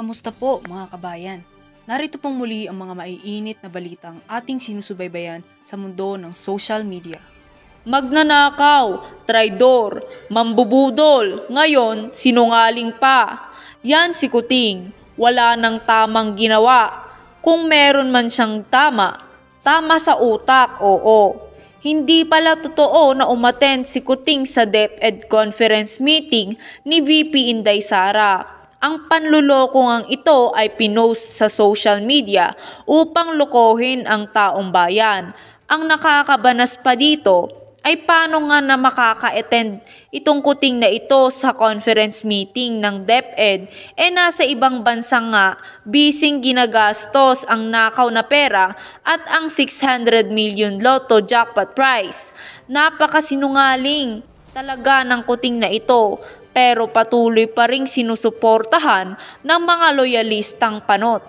Kamusta po mga kabayan? Narito pong muli ang mga maiinit na balitang ating sinusubaybayan sa mundo ng social media. Magnanakaw, traidor, mambubudol, ngayon sinungaling pa. Yan si Kuting, wala nang tamang ginawa. Kung meron man siyang tama, tama sa utak, oo. Hindi pala totoo na umaten si Kuting sa DepEd conference meeting ni VP Inday Sara ang panlulokongang ito ay pinost sa social media upang lokohin ang taong bayan. Ang nakakabanas pa dito ay paano nga na makaka-attend itong kuting na ito sa conference meeting ng DepEd e nasa ibang bansa nga bising ginagastos ang nakaw na pera at ang 600 million lotto jackpot prize. Napakasinungaling talaga ng kuting na ito pero patuloy pa ring sinusuportahan ng mga loyalistang panot.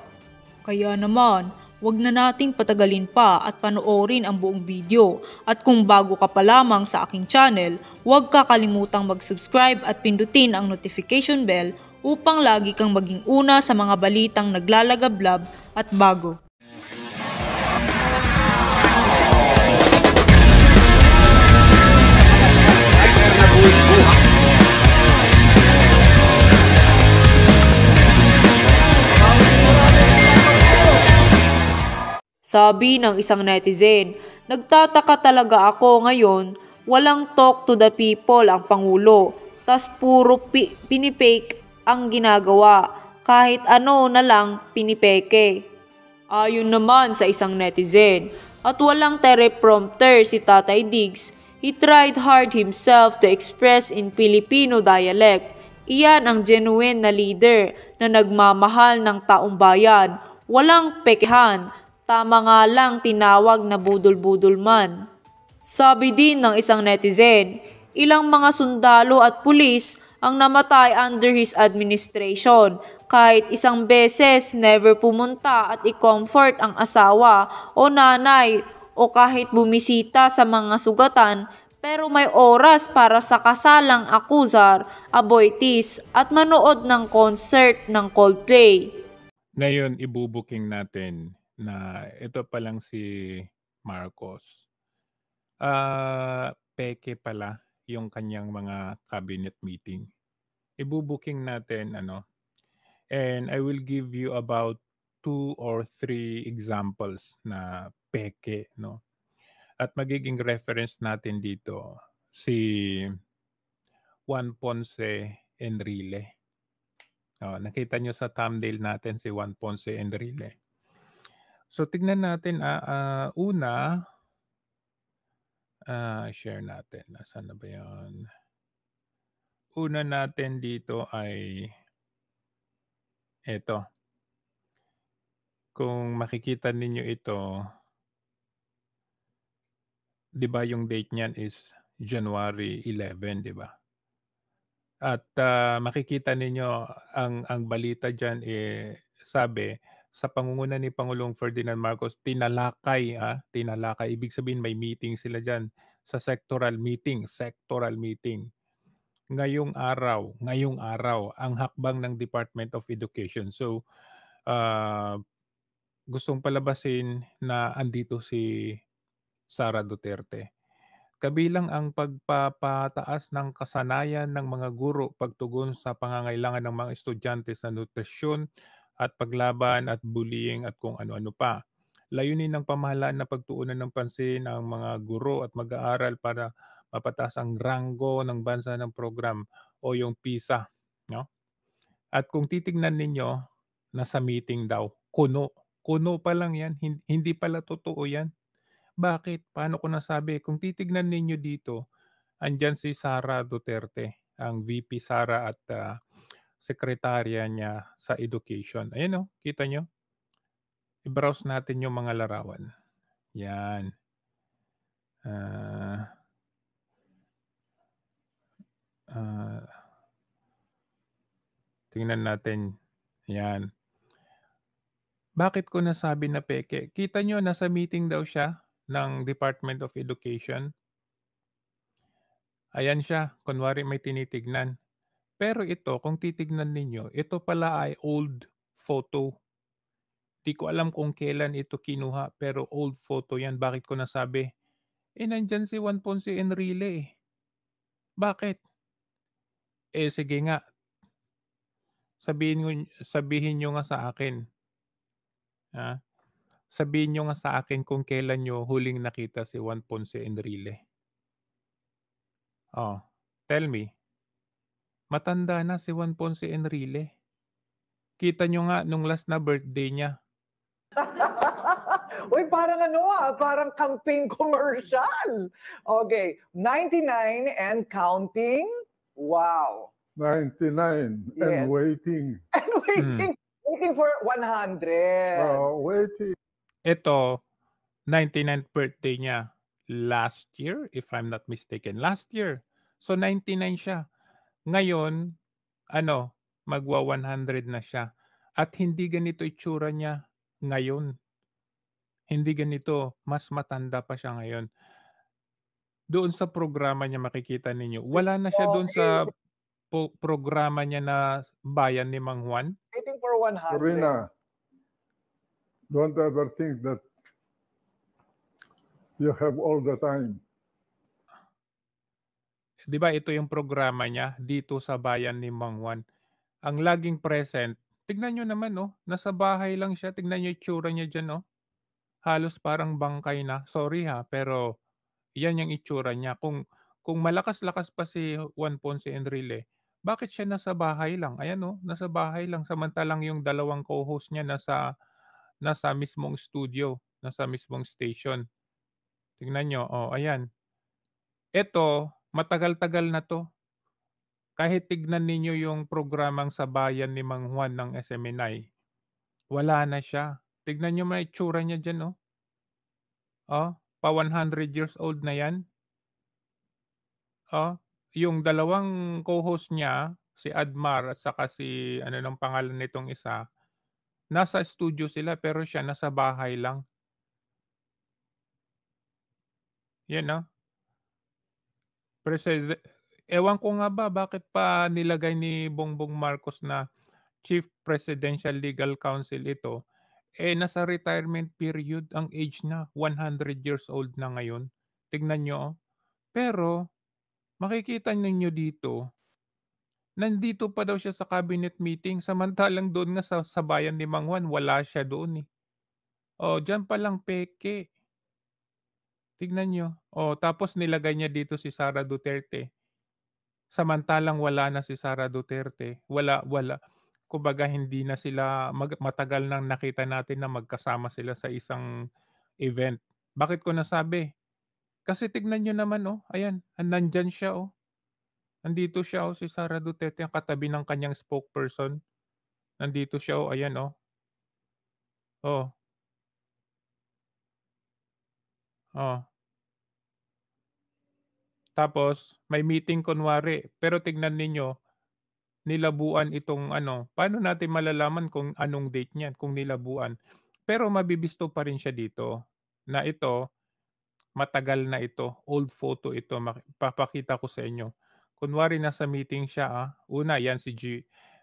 Kaya naman, Huwag na nating patagalin pa at panoorin ang buong video. At kung bago ka pa lamang sa aking channel, huwag kakalimutang mag-subscribe at pindutin ang notification bell upang lagi kang maging una sa mga balitang naglalagablab at bago. Sabi ng isang netizen, nagtataka talaga ako ngayon, walang talk to the people ang Pangulo, tas puro pi- pinipake ang ginagawa, kahit ano na lang pinipeke. Ayon naman sa isang netizen, at walang teleprompter si Tatay Diggs, he tried hard himself to express in Filipino dialect. Iyan ang genuine na leader na nagmamahal ng taong bayan, walang pekehan, Tama nga lang tinawag na budol-budol man. Sabi din ng isang netizen, ilang mga sundalo at pulis ang namatay under his administration. Kahit isang beses never pumunta at i-comfort ang asawa o nanay o kahit bumisita sa mga sugatan pero may oras para sa kasalang akuzar, aboitis at manood ng concert ng Coldplay. Ngayon, ibubuking natin na ito pa lang si Marcos. Ah, uh, peke pala yung kanyang mga cabinet meeting. Ibubuking natin ano. And I will give you about two or three examples na peke, no? At magiging reference natin dito si Juan Ponce Enrile. Oh, nakita nyo sa thumbnail natin si Juan Ponce Enrile. So tignan natin, ah, ah, una, ah, share natin. Nasaan na ba 'yon? Una natin dito ay ito. Kung makikita ninyo ito, di ba yung date niyan is January 11, di ba? At ah, makikita ninyo ang ang balita diyan eh, sabi sa pangunguna ni Pangulong Ferdinand Marcos, tinalakay, ah, tinalakay. Ibig sabihin may meeting sila dyan sa sectoral meeting, sectoral meeting. Ngayong araw, ngayong araw, ang hakbang ng Department of Education. So, uh, gustong palabasin na andito si Sara Duterte. Kabilang ang pagpapataas ng kasanayan ng mga guro pagtugon sa pangangailangan ng mga estudyante sa nutrisyon, at paglaban at bullying at kung ano-ano pa. Layunin ng pamahalaan na pagtuunan ng pansin ang mga guro at mag-aaral para mapataas ang rango ng bansa ng program o yung PISA. No? At kung titignan ninyo, nasa meeting daw, kuno. Kuno pa lang yan, hindi pala totoo yan. Bakit? Paano ko nasabi? Kung titignan ninyo dito, andyan si Sara Duterte, ang VP Sara at uh, sekretarya niya sa education. Ayan o, oh, kita nyo? I-browse natin yung mga larawan. Yan. Uh, uh, tingnan natin. Yan. Bakit ko nasabi na peke? Kita nyo, nasa meeting daw siya ng Department of Education. Ayan siya. Kunwari may tinitignan. Pero ito, kung titignan ninyo, ito pala ay old photo. Di ko alam kung kailan ito kinuha, pero old photo yan. Bakit ko nasabi? Eh, nandyan si Juan Ponce Enrile eh. Bakit? Eh, sige nga. Sabihin, nyo, sabihin nyo nga sa akin. Ha? Sabihin nyo nga sa akin kung kailan nyo huling nakita si Juan Ponce Enrile. Oh, tell me. Matanda na si Juan Ponce Enrile. Kita nyo nga nung last na birthday niya. Uy, parang ano ah, parang campaign commercial. Okay, 99 and counting. Wow. 99 yes. and waiting. And waiting. Hmm. Waiting for 100. Uh, waiting. Ito, 99th birthday niya last year, if I'm not mistaken. Last year. So 99 siya. Ngayon, ano, magwa 100 na siya. At hindi ganito itsura niya ngayon. Hindi ganito, mas matanda pa siya ngayon. Doon sa programa niya makikita ninyo. Wala na siya doon sa po- programa niya na bayan ni Mang Juan. Waiting for 100. Corina, don't ever think that you have all the time. 'di ba ito yung programa niya dito sa bayan ni Mang Juan. Ang laging present. Tignan niyo naman no? Oh, nasa bahay lang siya. Tignan niyo itsura niya diyan No? Oh. Halos parang bangkay na. Sorry ha, pero 'yan yung itsura niya. Kung kung malakas-lakas pa si Juan Ponce Enrile, bakit siya nasa bahay lang? Ayan oh, nasa bahay lang samantalang yung dalawang co-host niya nasa nasa mismong studio, nasa mismong station. Tignan nyo, oh, ayan. Ito, Matagal-tagal na to. Kahit tignan ninyo yung programang sa bayan ni Mang Juan ng SMNI, wala na siya. Tignan nyo may itsura niya dyan, oh. Oh, pa 100 years old na yan. Oh, yung dalawang co-host niya, si Admar at saka si ano nang pangalan nitong isa, nasa studio sila pero siya nasa bahay lang. Yan no? Oh. Presiden ewan ko nga ba bakit pa nilagay ni Bongbong Marcos na Chief Presidential Legal Counsel ito. Eh, nasa retirement period ang age na. 100 years old na ngayon. Tignan nyo. Oh. Pero, makikita ninyo dito, nandito pa daw siya sa cabinet meeting. Samantalang doon nga sa, sa bayan ni Mang Juan, wala siya doon eh. O, oh, dyan palang peke. Tignan nyo. O, tapos nilagay niya dito si Sara Duterte. Samantalang wala na si Sara Duterte. Wala, wala. Kumbaga hindi na sila, mag, matagal nang nakita natin na magkasama sila sa isang event. Bakit ko nasabi? Kasi tignan nyo naman, oh. Ayan, nandyan siya, oh. Nandito siya, oh, si Sara Duterte, ang katabi ng kanyang spokesperson. Nandito siya, oh. Ayan, oh. Oh. Oh. Tapos may meeting kunwari, pero tignan ninyo nilabuan itong ano, paano natin malalaman kung anong date niyan kung nilabuan? Pero mabibisto pa rin siya dito na ito matagal na ito, old photo ito, papakita ko sa inyo. Kunwari nasa meeting siya ah. Una yan si G,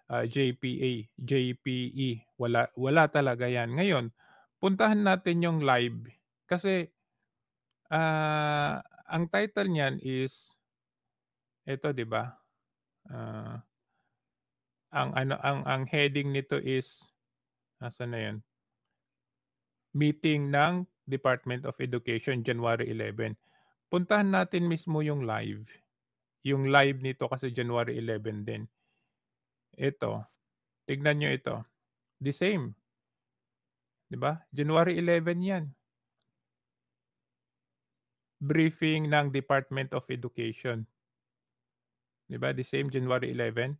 uh, ah, JPA, JPE. Wala wala talaga yan. Ngayon, puntahan natin yung live kasi uh, ang title niyan is ito 'di ba? Uh, ang ano ang ang heading nito is nasa na 'yon? Meeting ng Department of Education January 11. Puntahan natin mismo yung live. Yung live nito kasi January 11 din. Ito. Tignan nyo ito. The same. 'Di ba? January 11 'yan briefing ng Department of Education. 'Di ba? The same January 11.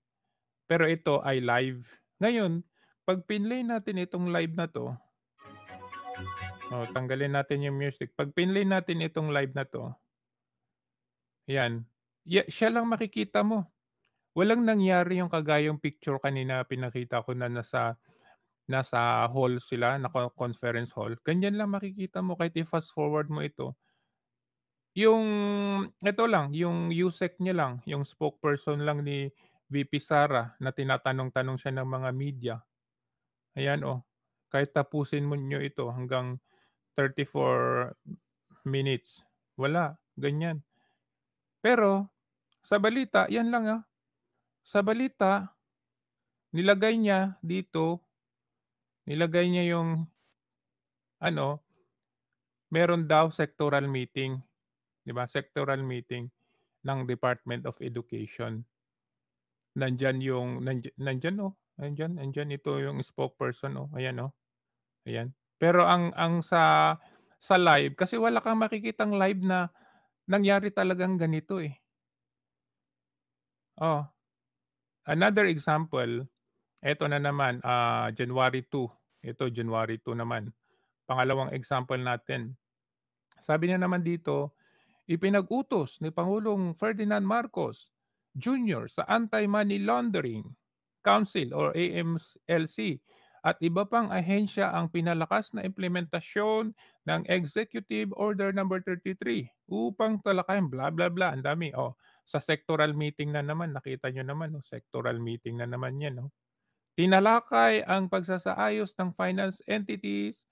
Pero ito ay live. Ngayon, pag pinlay natin itong live na 'to, oh, tanggalin natin yung music. Pag pinlay natin itong live na 'to, 'yan. Yeah, siya lang makikita mo. Walang nangyari yung kagayong picture kanina pinakita ko na nasa nasa hall sila, na conference hall. Ganyan lang makikita mo kahit i-fast forward mo ito yung ito lang, yung USEC niya lang, yung spokesperson lang ni VP Sara na tinatanong-tanong siya ng mga media. Ayan oh. Kahit tapusin mo nyo ito hanggang 34 minutes. Wala. Ganyan. Pero, sa balita, yan lang ah. Sa balita, nilagay niya dito, nilagay niya yung, ano, meron daw sectoral meeting. 'di ba? Sectoral meeting ng Department of Education. Nandiyan yung nandiyan, nandiyan oh, nandiyan, nandiyan ito yung spokesperson oh, ayan oh. Ayan. Pero ang ang sa sa live kasi wala kang makikitang live na nangyari talagang ganito eh. Oh. Another example, ito na naman uh, January 2. Ito January 2 naman. Pangalawang example natin. Sabi niya naman dito, ipinag-utos ni Pangulong Ferdinand Marcos Jr. sa Anti-Money Laundering Council or AMLC at iba pang ahensya ang pinalakas na implementasyon ng Executive Order number no. 33 upang talakayin bla bla bla ang dami oh sa sectoral meeting na naman nakita nyo naman oh sectoral meeting na naman yan oh tinalakay ang pagsasaayos ng finance entities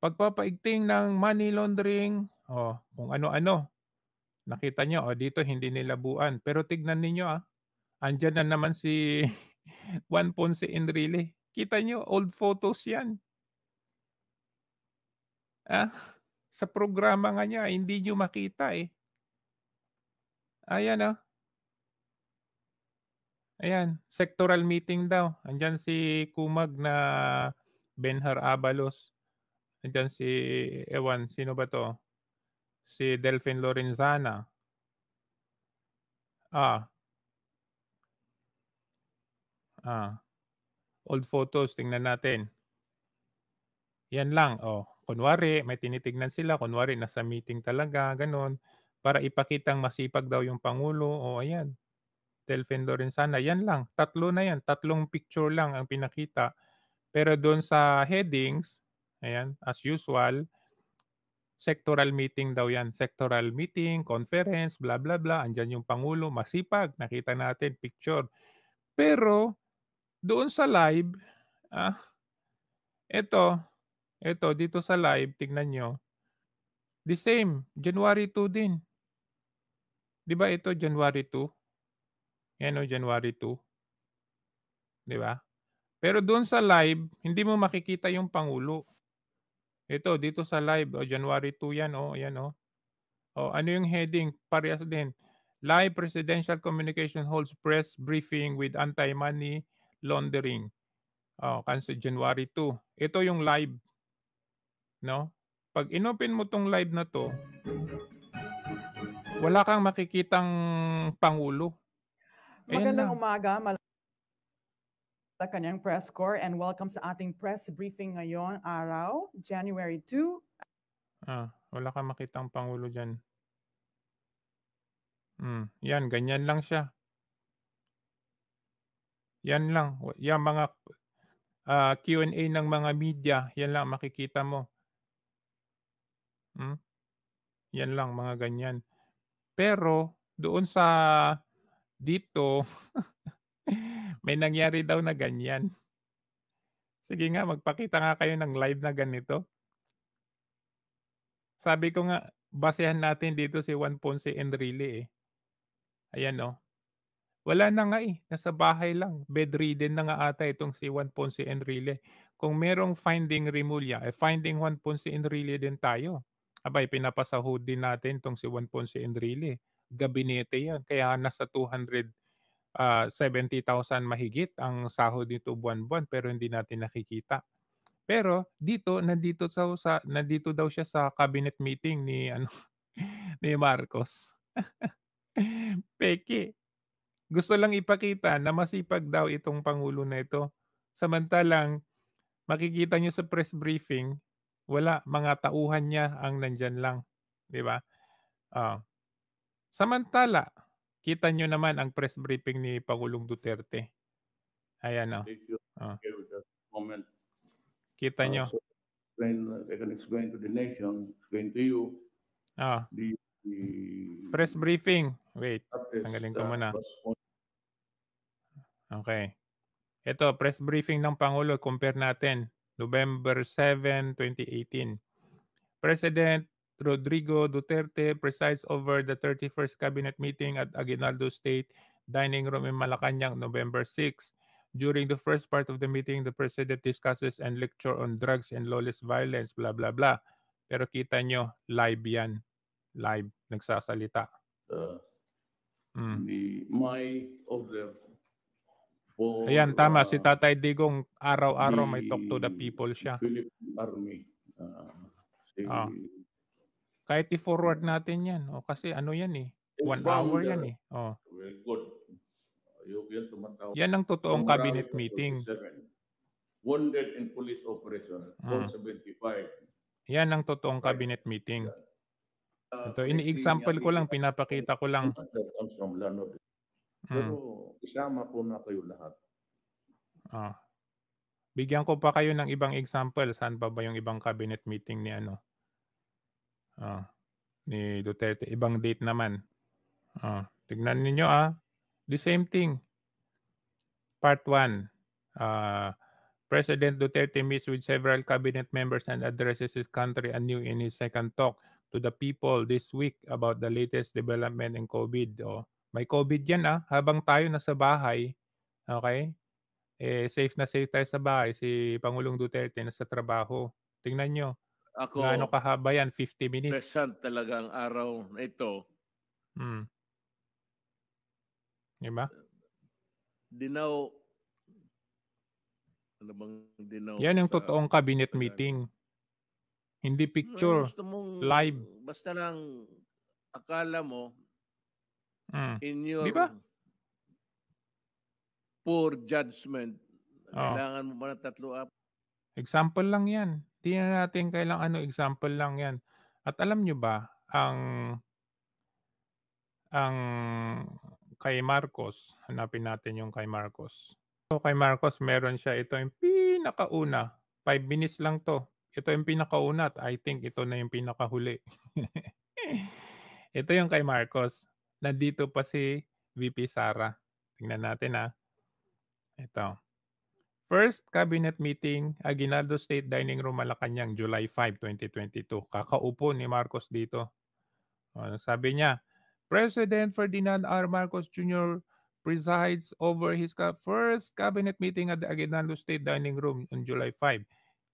pagpapaigting ng money laundering Oh, kung ano-ano. Nakita nyo, oh, dito hindi nilabuan. Pero tignan ninyo ah, andyan na naman si Juan Ponce Enrile. Kita nyo, old photos yan. Ah, sa programa nga niya, hindi nyo makita eh. Ayan ah. Ayan, sectoral meeting daw. Andyan si Kumag na Benhar Abalos. Andyan si, ewan, sino ba to? si Delphine Lorenzana. Ah. Ah. Old photos, tingnan natin. Yan lang, oh. Kunwari, may tinitignan sila. Kunwari, nasa meeting talaga, ganun. Para ipakitang masipag daw yung Pangulo. O, oh, ayan. Delphine Lorenzana. Yan lang. Tatlo na yan. Tatlong picture lang ang pinakita. Pero doon sa headings, ayan, as usual, sectoral meeting daw yan. Sectoral meeting, conference, bla bla bla. Andyan yung Pangulo, masipag. Nakita natin, picture. Pero, doon sa live, ah, ito, ito, dito sa live, tignan nyo. The same, January 2 din. Di ba ito, January 2? Yan o, January 2. Di ba? Pero doon sa live, hindi mo makikita yung Pangulo. Ito, dito sa live, oh, January 2 yan, oh, ayan, oh. Oh, ano yung heading? Parehas din. Live Presidential Communication holds press briefing with anti-money laundering. Oh, cancel January 2. Ito yung live. No? Pag inopen mo tong live na to, wala kang makikitang pangulo. Magandang na. umaga. Takanyang Press Corps and welcome sa ating press briefing ngayon araw, January 2. Ah, wala kang makitang Pangulo dyan. Mm, yan, ganyan lang siya. Yan lang. Yan mga uh, ah, Q&A ng mga media, yan lang makikita mo. Mm? Yan lang, mga ganyan. Pero doon sa dito, May nangyari daw na ganyan. Sige nga, magpakita nga kayo ng live na ganito. Sabi ko nga, basehan natin dito si Juan Ponce Enrile eh. Ayan oh. Wala na nga eh. Nasa bahay lang. Bedridden na nga ata itong si Juan Ponce Enrile. Kung merong finding Rimulya, eh finding Juan Ponce Enrile din tayo. Abay, pinapasahood din natin itong si Juan Ponce Enrile. Gabinete yan. Kaya nasa 200 ah, 70,000 mahigit ang sahod nito buwan-buwan pero hindi natin nakikita. Pero dito nandito sa, sa nandito daw siya sa cabinet meeting ni ano ni Marcos. Peki. Gusto lang ipakita na masipag daw itong pangulo na ito. Samantalang makikita nyo sa press briefing, wala mga tauhan niya ang nandyan lang, 'di ba? Uh, samantala Kita nyo naman ang press briefing ni Pangulong Duterte. Ayan o. Oh. oh. Kita nyo. Uh, so I can explain to the nation, explain to you. Ah. The, the press briefing. Wait, tanggalin ko uh, muna. Okay. Ito, press briefing ng Pangulo. Compare natin. November 7, 2018. President Rodrigo Duterte presides over the 31st cabinet meeting at Aguinaldo State Dining Room in Malacanang, November 6. During the first part of the meeting, the president discusses and lecture on drugs and lawless violence, blah, blah, blah. Pero kita nyo, live yan. Live. Nagsasalita. Uh, mm. the, my observe for... Ayan, tama. Uh, si Tatay Digong, araw-araw may talk to the people siya. Philippine Army. Uh, si oh. Kahit i-forward hmm. natin yan. O, oh, kasi ano yan eh. One hour yan eh. O. Oh. Well, good. Yung tumataw. Yan ang totoong cabinet meeting. Wounded in police operation. Hmm. 75. Yan ang totoong cabinet meeting. Uh, Ito, ini-example ko lang, pinapakita ko lang. Hmm. Pero isama po na kayo lahat. Ah. Bigyan ko pa kayo ng ibang example. Saan pa ba yung ibang cabinet meeting ni ano? Oh, ni Duterte. Ibang date naman. Oh, tignan ninyo ah. The same thing. Part 1. Uh, ah, President Duterte meets with several cabinet members and addresses his country anew in his second talk to the people this week about the latest development in COVID. Oh, may COVID yan ah. Habang tayo nasa bahay, okay? Eh, safe na safe tayo sa bahay. Si Pangulong Duterte nasa trabaho. Tingnan nyo ako, Gaano kahaba yan? 50 minutes? Present talaga ang araw na ito. Hmm. Diba? Dinaw, ano bang dinaw? Yan yung sa, totoong cabinet meeting. Hindi ano picture, no, mong, live. Basta lang akala mo mm. in your diba? poor judgment, oh. kailangan mo ba ng tatlo up? Example lang yan. Hindi na natin kailangan ano, example lang 'yan. At alam niyo ba ang ang kay Marcos, hanapin natin yung kay Marcos. So kay Marcos meron siya ito yung pinakauna. 5 minutes lang to. Ito yung pinakauna at I think ito na yung pinakahuli. ito yung kay Marcos. Nandito pa si VP Sara. Tingnan natin ha. Ah. Ito. First cabinet meeting, Aguinaldo State Dining Room, Malacanang, July 5, 2022. Kakaupo ni Marcos dito. Ano sabi niya? President Ferdinand R. Marcos Jr. presides over his first cabinet meeting at the Aguinaldo State Dining Room on July 5.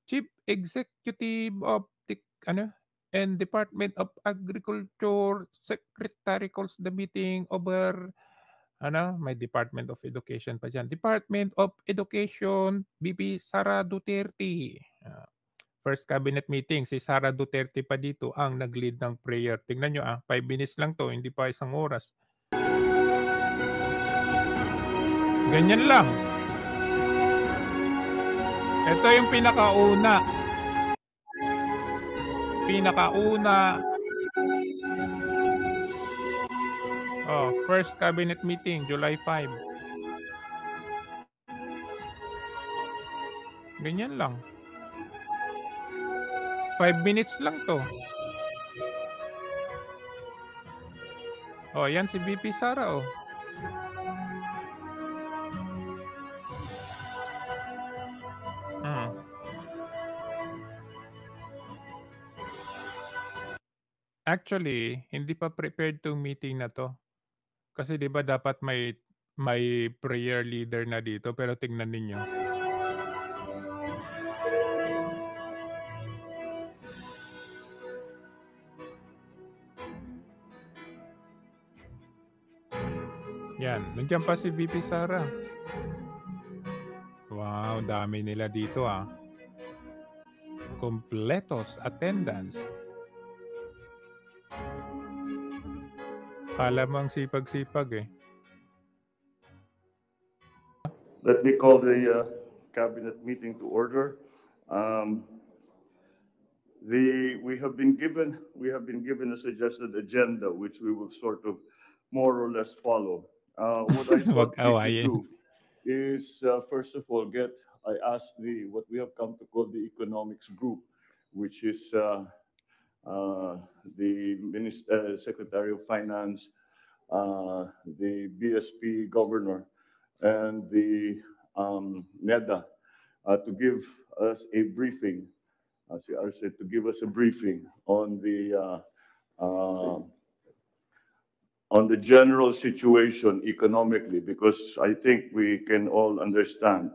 Chief Executive of the, ano, and Department of Agriculture Secretary calls the meeting over ano, may Department of Education pa dyan. Department of Education, BB Sara Duterte. Ah, first cabinet meeting, si Sara Duterte pa dito ang nag-lead ng prayer. Tingnan nyo ah, 5 minutes lang to, hindi pa isang oras. Ganyan lang. Ito yung pinakauna. Pinakauna Oh, first cabinet meeting, July 5. Ganyan lang. 5 minutes lang to. Oh, yan si VP Sara oh. Hmm. Actually, hindi pa prepared tong meeting na to. Kasi 'di ba dapat may may prayer leader na dito pero tingnan ninyo. Yan, nandiyan pa si VP Sara. Wow, dami nila dito ah. Completos attendance Kala mo ang sipag-sipag eh. Let me call the uh, cabinet meeting to order. Um, the we have been given we have been given a suggested agenda which we will sort of more or less follow. Uh, what I thought oh, do is uh, first of all get I asked the what we have come to call the economics group, which is uh, uh, the Minister, uh, Secretary of Finance, uh, the BSP governor, and the um, NEDA to give us a briefing, as you are said, to give us a briefing on the um, on the general situation economically, because I think we can all understand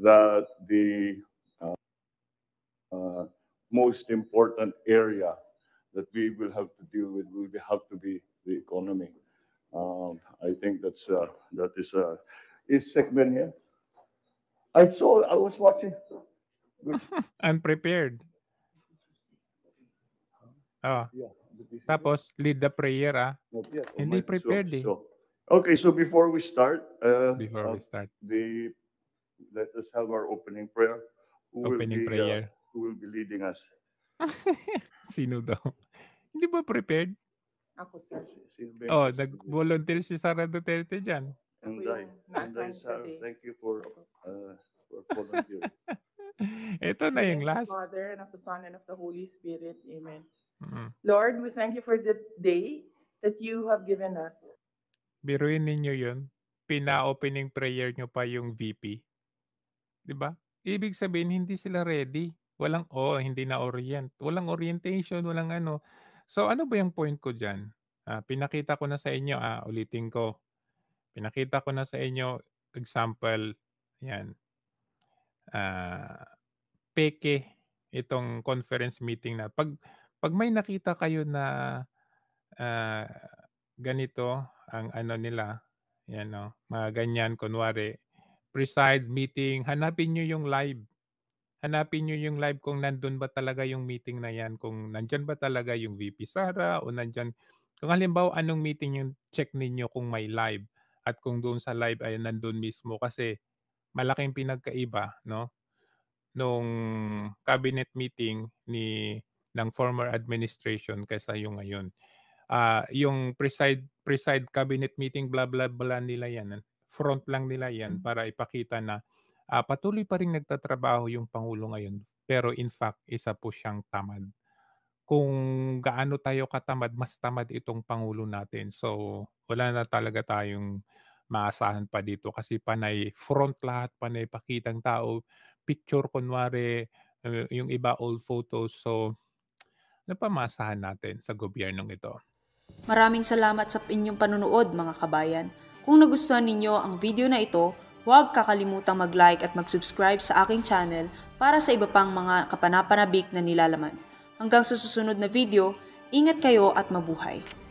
that the uh, uh, most important area that we will have to deal with will have to be the economy. Um, I think that's uh, that is uh, is segment here. I saw. I was watching. I'm prepared. Oh. Yeah. Tapos lead the prayer ah. Yeah, oh Hindi prepared so, eh. So, okay, so before we start, uh, before uh, we start, the let us have our opening prayer. Who opening be, prayer. Uh, who will be leading us? Sino daw? Hindi ba prepared? Ako, sir. Sino ba? Oh, nag-volunteer si Sara Duterte dyan. Anday. Anday, sir. Thank you for, uh, for volunteering. Ito na yung last. Father, and of the Son, and of the Holy Spirit. Amen. Mm-hmm. Lord, we thank you for the day that you have given us. Biruin ninyo yun. Pina-opening prayer nyo pa yung VP. Di ba? Ibig sabihin, hindi sila ready. Walang oo, oh, hindi na-orient. Walang orientation, walang ano. So, ano ba yung point ko diyan? Ah, pinakita ko na sa inyo, ah, ulitin ko. Pinakita ko na sa inyo, example, yan. Ah, peke itong conference meeting na. Pag, pag may nakita kayo na ah, ganito ang ano nila, yan no, oh, mga ganyan, kunwari, presides meeting, hanapin niyo yung live hanapin niyo yung live kung nandun ba talaga yung meeting na yan, kung nandyan ba talaga yung VP Sara o nandyan. Kung halimbawa anong meeting yung check ninyo kung may live at kung doon sa live ay nandun mismo kasi malaking pinagkaiba no nung cabinet meeting ni ng former administration kaysa yung ngayon. Uh, yung preside preside cabinet meeting blah blah blah nila yan. Front lang nila yan mm. para ipakita na Ah, patuloy pa rin nagtatrabaho yung Pangulo ngayon, pero in fact, isa po siyang tamad. Kung gaano tayo katamad, mas tamad itong Pangulo natin. So, wala na talaga tayong maasahan pa dito kasi panay front lahat, panay pakitang tao, picture kunwari, eh, yung iba old photos. So, ano pa maasahan natin sa gobyernong ito? Maraming salamat sa inyong panunood mga kabayan. Kung nagustuhan ninyo ang video na ito, Huwag kakalimutang mag-like at mag-subscribe sa aking channel para sa iba pang mga kapanapanabik na nilalaman. Hanggang sa susunod na video, ingat kayo at mabuhay!